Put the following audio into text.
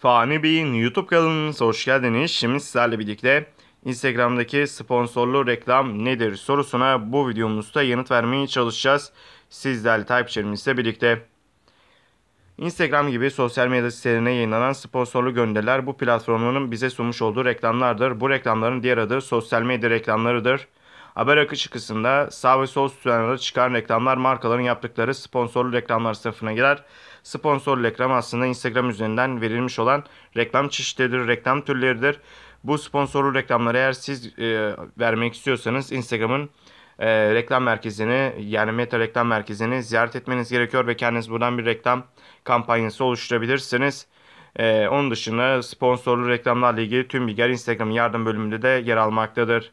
Fani Bey'in YouTube kanalına hoş geldiniz. Şimdi sizlerle birlikte Instagram'daki sponsorlu reklam nedir sorusuna bu videomuzda yanıt vermeye çalışacağız. Sizlerle takipçilerimizle birlikte. Instagram gibi sosyal medya sitelerine yayınlanan sponsorlu gönderiler bu platformların bize sunmuş olduğu reklamlardır. Bu reklamların diğer adı sosyal medya reklamlarıdır. Haber akışı kısmında sağ ve sol sütunlarda çıkan reklamlar markaların yaptıkları sponsorlu reklamlar sınıfına girer. Sponsorlu reklam aslında Instagram üzerinden verilmiş olan reklam çeşitleridir, reklam türleridir. Bu sponsorlu reklamları eğer siz e, vermek istiyorsanız Instagram'ın e, reklam merkezini yani Meta reklam merkezini ziyaret etmeniz gerekiyor ve kendiniz buradan bir reklam kampanyası oluşturabilirsiniz. E, onun dışında sponsorlu reklamlarla ilgili tüm bilgiler Instagram yardım bölümünde de yer almaktadır.